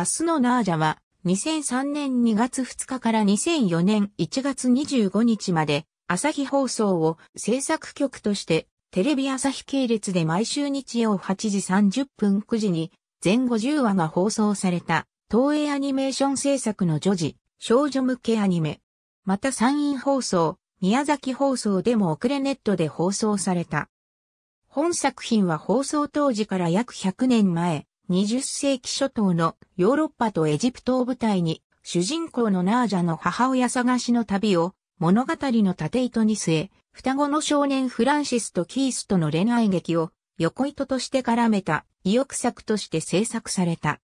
明日のナージャは、2003年2月2日から2004年1月25日まで、朝日放送を制作局として、テレビ朝日系列で毎週日曜8時30分9時に、全50話が放送された、東映アニメーション制作の女児、少女向けアニメ。また参院放送、宮崎放送でも遅れネットで放送された。本作品は放送当時から約100年前、20世紀初頭のヨーロッパとエジプトを舞台に、主人公のナージャの母親探しの旅を物語の縦糸に据え、双子の少年フランシスとキースとの恋愛劇を横糸として絡めた意欲作として制作された。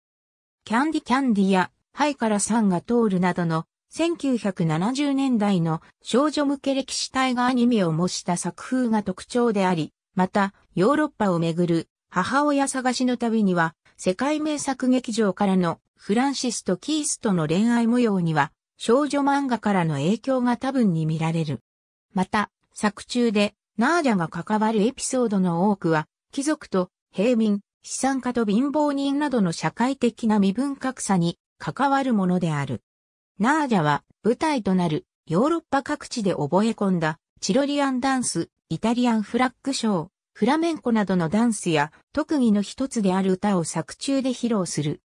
キャンディキャンディやハイからサンが通るなどの1970年代の少女向け歴史大河アニメを模した作風が特徴であり、またヨーロッパをめぐる母親探しの旅には世界名作劇場からのフランシスとキースとの恋愛模様には少女漫画からの影響が多分に見られる。また、作中でナージャが関わるエピソードの多くは、貴族と平民、資産家と貧乏人などの社会的な身分格差に関わるものである。ナージャは舞台となるヨーロッパ各地で覚え込んだチロリアンダンス、イタリアンフラッグショー、フラメンコなどのダンスや特技の一つである歌を作中で披露する。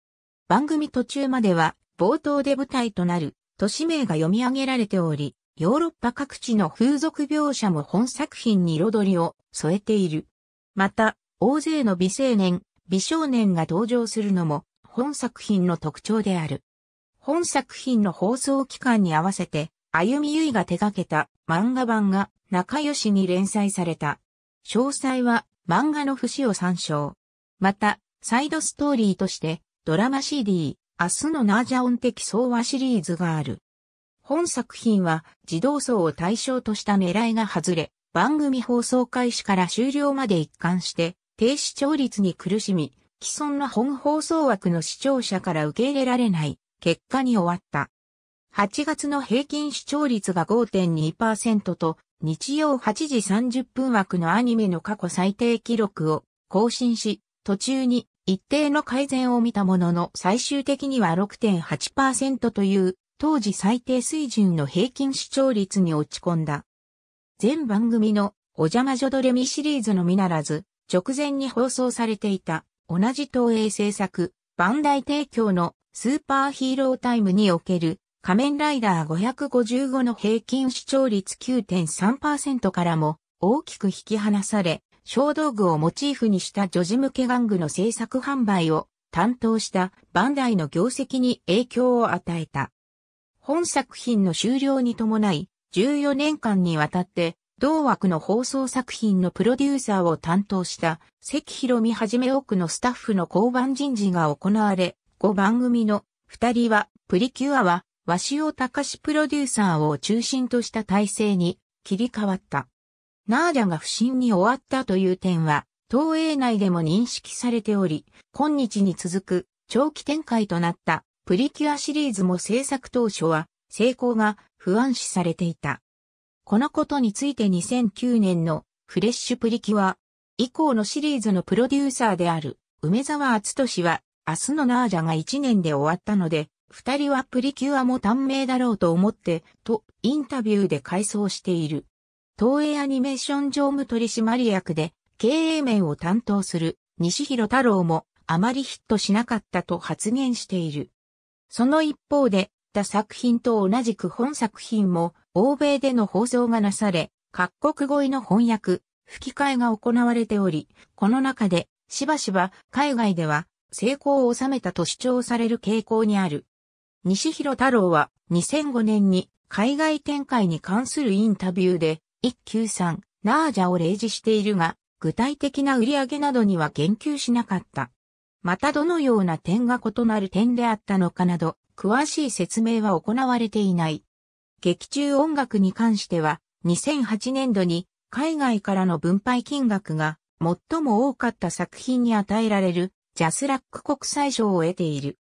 番組途中までは冒頭で舞台となる都市名が読み上げられており、ヨーロッパ各地の風俗描写も本作品に彩りを添えている。また、大勢の美青年、美少年が登場するのも本作品の特徴である。本作品の放送期間に合わせて、あゆみゆいが手掛けた漫画版が仲良しに連載された。詳細は漫画の節を参照。また、サイドストーリーとして、ドラマ CD、明日のナージャオン的相和シリーズがある。本作品は、児童層を対象とした狙いが外れ、番組放送開始から終了まで一貫して、低視聴率に苦しみ、既存の本放送枠の視聴者から受け入れられない結果に終わった。8月の平均視聴率が5.2%と日曜8時30分枠のアニメの過去最低記録を更新し、途中に一定の改善を見たものの最終的には6.8%という当時最低水準の平均視聴率に落ち込んだ。全番組のお邪魔女ドレミシリーズのみならず、直前に放送されていた同じ東映制作、バンダイ提供のスーパーヒーロータイムにおける仮面ライダー555の平均視聴率9.3%からも大きく引き離され、小道具をモチーフにした女児向け玩具の制作販売を担当したバンダイの業績に影響を与えた。本作品の終了に伴い、14年間にわたって同枠の放送作品のプロデューサーを担当した関広美はじめ多くのスタッフの交番人事が行われ、5番組の2人はプリキュアは鷲尾隆プロデューサーを中心とした体制に切り替わった。ナージャが不審に終わったという点は、東映内でも認識されており、今日に続く長期展開となったプリキュアシリーズも制作当初は成功が不安視されていた。このことについて2009年のフレッシュプリキュア以降のシリーズのプロデューサーである梅沢敦氏は明日のナージャが1年で終わったので二人はプリキュアも短命だろうと思って、とインタビューで回想している。東映アニメーション常務取締役で、経営面を担当する西広太郎もあまりヒットしなかったと発言している。その一方で、他作品と同じく本作品も欧米での放送がなされ、各国語彙の翻訳、吹き替えが行われており、この中でしばしば海外では成功を収めたと主張される傾向にある。西広太郎は2005年に海外展開に関するインタビューで、一級さん、ナージャを例示しているが、具体的な売り上げなどには言及しなかった。またどのような点が異なる点であったのかなど、詳しい説明は行われていない。劇中音楽に関しては、2008年度に海外からの分配金額が最も多かった作品に与えられるジャスラック国際賞を得ている。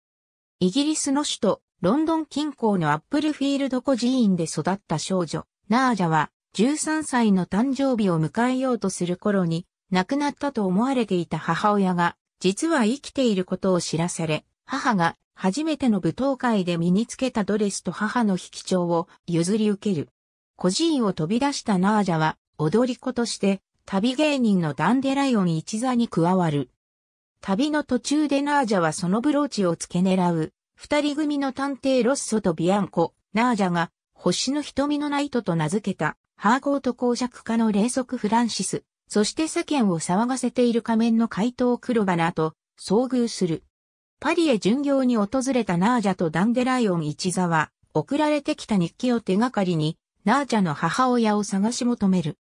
イギリスの首都ロンドン近郊のアップルフィールド孤児院で育った少女、ナージャは、13歳の誕生日を迎えようとする頃に、亡くなったと思われていた母親が、実は生きていることを知らされ、母が初めての舞踏会で身につけたドレスと母の引き帳を譲り受ける。孤児院を飛び出したナージャは、踊り子として、旅芸人のダンデライオン一座に加わる。旅の途中でナージャはそのブローチを付け狙う、二人組の探偵ロッソとビアンコ、ナージャが、星の瞳のナイトと名付けた、ハーゴーと公爵家の霊足フランシス、そして世間を騒がせている仮面の怪盗黒花と遭遇する。パリへ巡業に訪れたナージャとダンデライオン一座は、送られてきた日記を手がかりに、ナージャの母親を探し求める。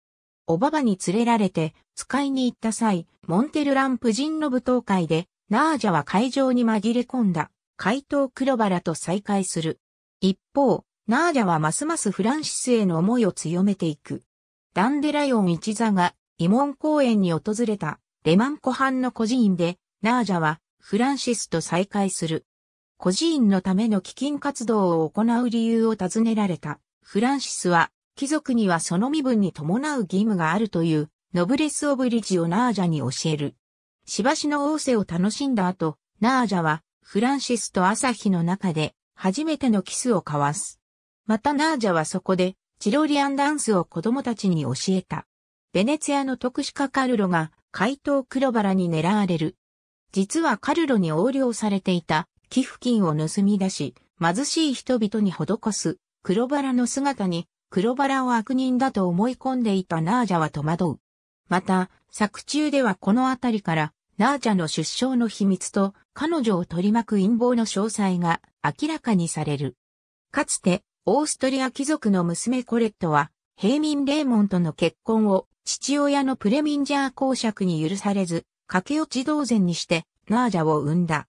おばばに連れられて、使いに行った際、モンテルランプ人の舞踏会で、ナージャは会場に紛れ込んだ。怪盗黒バラと再会する。一方、ナージャはますますフランシスへの思いを強めていく。ダンデライオン一座が、イモン公園に訪れた、レマン湖畔の孤児院で、ナージャは、フランシスと再会する。孤児院のための基金活動を行う理由を尋ねられた。フランシスは、貴族にはその身分に伴う義務があるという、ノブレス・オブリジをナージャに教える。しばしの王せを楽しんだ後、ナージャは、フランシスと朝日の中で初めてのキスを交わす。またナージャはそこでチロリアンダンスを子供たちに教えた。ベネツィアの特殊家カルロが怪盗黒バラに狙われる。実はカルロに横領されていた寄付金を盗み出し、貧しい人々に施す黒バラの姿に黒バラを悪人だと思い込んでいたナージャは戸惑う。また、作中ではこのあたりからナージャの出生の秘密と彼女を取り巻く陰謀の詳細が明らかにされる。かつて、オーストリア貴族の娘コレットは、平民レーモンとの結婚を父親のプレミンジャー公爵に許されず、駆け落ち同然にして、ナージャを生んだ。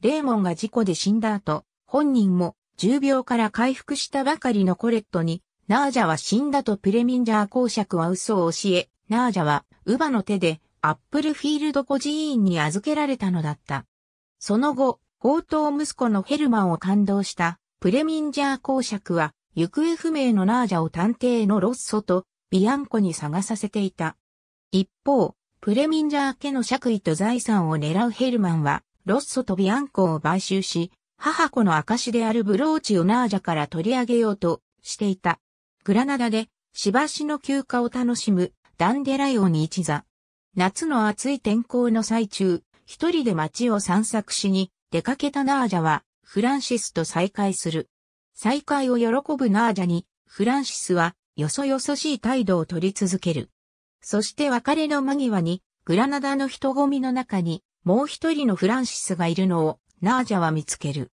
レーモンが事故で死んだ後、本人も重病から回復したばかりのコレットに、ナージャは死んだとプレミンジャー公爵は嘘を教え、ナージャは、乳母の手で、アップルフィールド孤児院に預けられたのだった。その後、強盗息子のヘルマンを感動したプレミンジャー公爵は行方不明のナージャを探偵のロッソとビアンコに探させていた。一方、プレミンジャー家の爵位と財産を狙うヘルマンはロッソとビアンコを買収し、母子の証であるブローチをナージャから取り上げようとしていた。グラナダで、しばしの休暇を楽しむダンデライオン一座。夏の暑い天候の最中、一人で街を散策しに出かけたナージャは、フランシスと再会する。再会を喜ぶナージャに、フランシスは、よそよそしい態度を取り続ける。そして別れの間際に、グラナダの人混みの中に、もう一人のフランシスがいるのを、ナージャは見つける。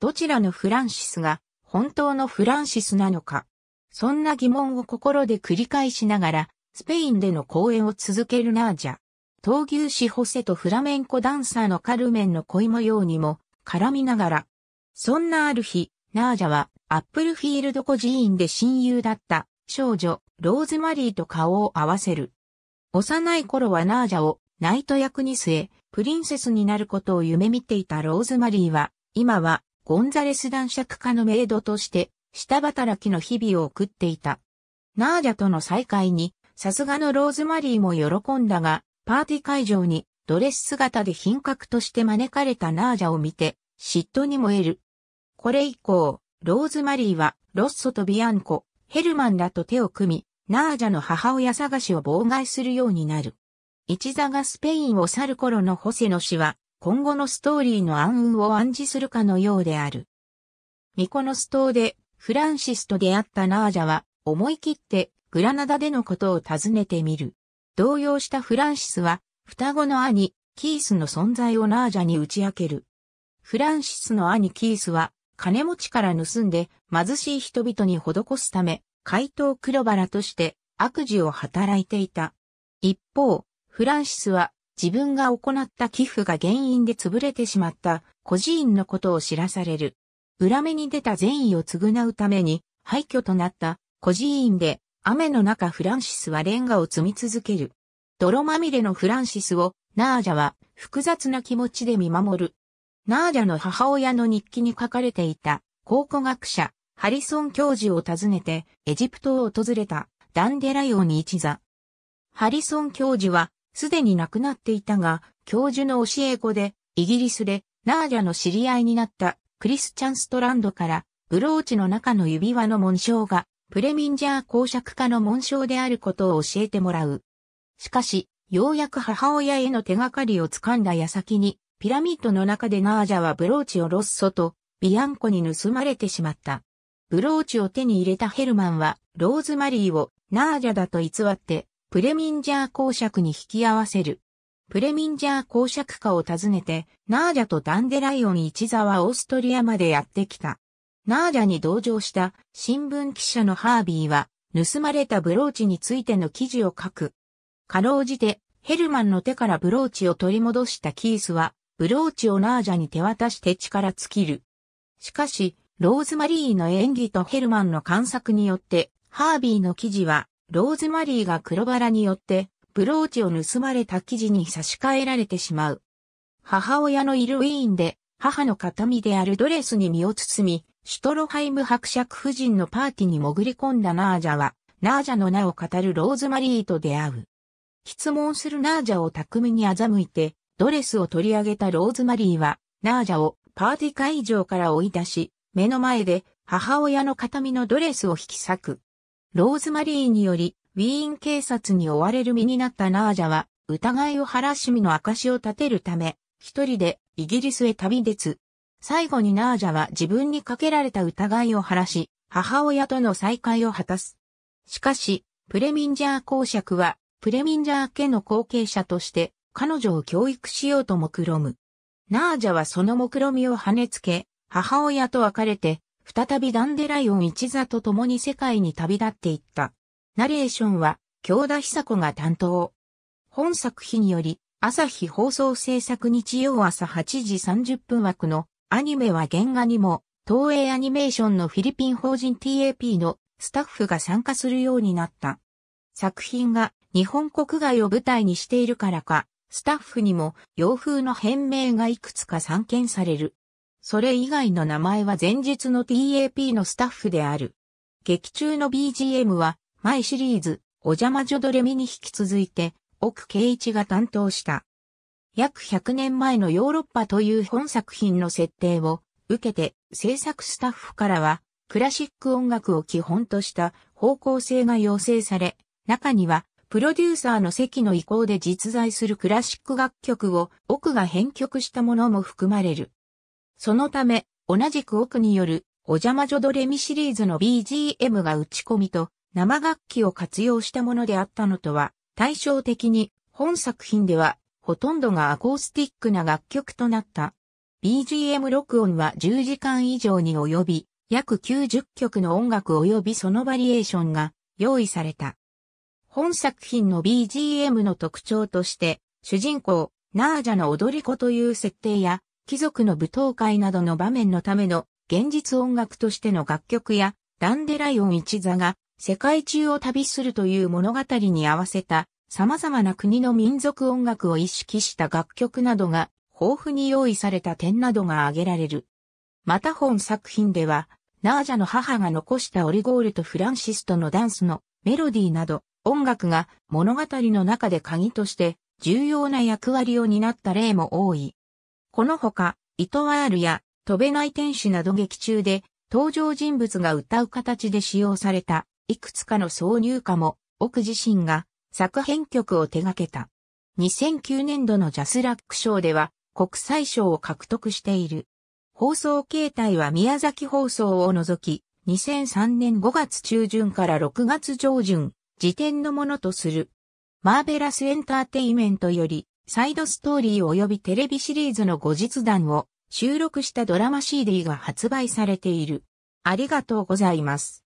どちらのフランシスが、本当のフランシスなのか。そんな疑問を心で繰り返しながら、スペインでの講演を続けるナージャ。闘牛士ホセとフラメンコダンサーのカルメンの恋模様にも絡みながら。そんなある日、ナージャはアップルフィールド孤児院で親友だった少女ローズマリーと顔を合わせる。幼い頃はナージャをナイト役に据え、プリンセスになることを夢見ていたローズマリーは、今はゴンザレス男爵家のメイドとして下働きの日々を送っていた。ナージャとの再会に、さすがのローズマリーも喜んだが、パーティー会場にドレス姿で品格として招かれたナージャを見て、嫉妬に燃える。これ以降、ローズマリーはロッソとビアンコ、ヘルマンらと手を組み、ナージャの母親探しを妨害するようになる。一座がスペインを去る頃のホセの死は、今後のストーリーの暗雲を暗示するかのようである。ミコノス島でフランシスと出会ったナージャは思い切ってグラナダでのことを尋ねてみる。動揺したフランシスは、双子の兄、キースの存在をナージャに打ち明ける。フランシスの兄キースは、金持ちから盗んで貧しい人々に施すため、怪盗黒バラとして悪事を働いていた。一方、フランシスは自分が行った寄付が原因で潰れてしまった孤児院のことを知らされる。裏目に出た善意を償うために廃墟となった孤児院で雨の中フランシスはレンガを積み続ける。泥まみれのフランシスを、ナージャは複雑な気持ちで見守る。ナージャの母親の日記に書かれていた考古学者、ハリソン教授を訪ねてエジプトを訪れたダンデラヨンに一座。ハリソン教授はすでに亡くなっていたが、教授の教え子でイギリスでナージャの知り合いになったクリスチャン・ストランドからブローチの中の指輪の紋章がプレミンジャー公爵家の紋章であることを教えてもらう。しかし、ようやく母親への手がかりをつかんだ矢先に、ピラミッドの中でナージャはブローチをロッソとビアンコに盗まれてしまった。ブローチを手に入れたヘルマンは、ローズマリーをナージャだと偽って、プレミンジャー公爵に引き合わせる。プレミンジャー公爵家を訪ねて、ナージャとダンデライオン一座はオーストリアまでやってきた。ナージャに同乗した新聞記者のハービーは、盗まれたブローチについての記事を書く。かろうじて、ヘルマンの手からブローチを取り戻したキースは、ブローチをナージャに手渡して力尽きる。しかし、ローズマリーの演技とヘルマンの観察によって、ハービーの記事は、ローズマリーが黒バラによって、ブローチを盗まれた記事に差し替えられてしまう。母親のいるウィーンで、母の形見であるドレスに身を包み、シュトロハイム伯爵夫人のパーティーに潜り込んだナージャは、ナージャの名を語るローズマリーと出会う。質問するナージャを巧みに欺いて、ドレスを取り上げたローズマリーは、ナージャをパーティー会場から追い出し、目の前で母親の形見のドレスを引き裂く。ローズマリーにより、ウィーン警察に追われる身になったナージャは、疑いを晴らしみの証を立てるため、一人でイギリスへ旅立つ。最後にナージャは自分にかけられた疑いを晴らし、母親との再会を果たす。しかし、プレミンジャー公爵は、プレミンジャー家の後継者として、彼女を教育しようと目論む。ナージャはその目論みを跳ねつけ、母親と別れて、再びダンデライオン一座と共に世界に旅立っていった。ナレーションは、京田久子が担当。本作品により、朝日放送制作日曜朝8時30分枠のアニメは原画にも、東映アニメーションのフィリピン法人 TAP のスタッフが参加するようになった。作品が日本国外を舞台にしているからか、スタッフにも洋風の変名がいくつか散見される。それ以外の名前は前日の TAP のスタッフである。劇中の BGM は、前シリーズ、お邪魔女ドレミに引き続いて、奥圭一が担当した。約100年前のヨーロッパという本作品の設定を受けて制作スタッフからはクラシック音楽を基本とした方向性が要請され、中にはプロデューサーの席の意向で実在するクラシック楽曲を奥が編曲したものも含まれる。そのため、同じく奥によるお邪魔女ドレミシリーズの BGM が打ち込みと生楽器を活用したものであったのとは対照的に本作品ではほとんどがアコースティックな楽曲となった。BGM 録音は10時間以上に及び、約90曲の音楽及びそのバリエーションが用意された。本作品の BGM の特徴として、主人公、ナージャの踊り子という設定や、貴族の舞踏会などの場面のための現実音楽としての楽曲や、ダンデライオン一座が世界中を旅するという物語に合わせた様々な国の民族音楽を意識した楽曲などが豊富に用意された点などが挙げられる。また本作品では、ナージャの母が残したオリゴールとフランシスとのダンスのメロディーなど音楽が物語の中で鍵として重要な役割を担った例も多い。このほか、トワールや飛べない天使など劇中で登場人物が歌う形で使用されたいくつかの挿入歌も奥自身が作編曲を手掛けた。2009年度のジャスラック賞では国際賞を獲得している。放送形態は宮崎放送を除き、2003年5月中旬から6月上旬、時点のものとする。マーベラスエンターテイメントより、サイドストーリー及びテレビシリーズの後日談を収録したドラマ CD が発売されている。ありがとうございます。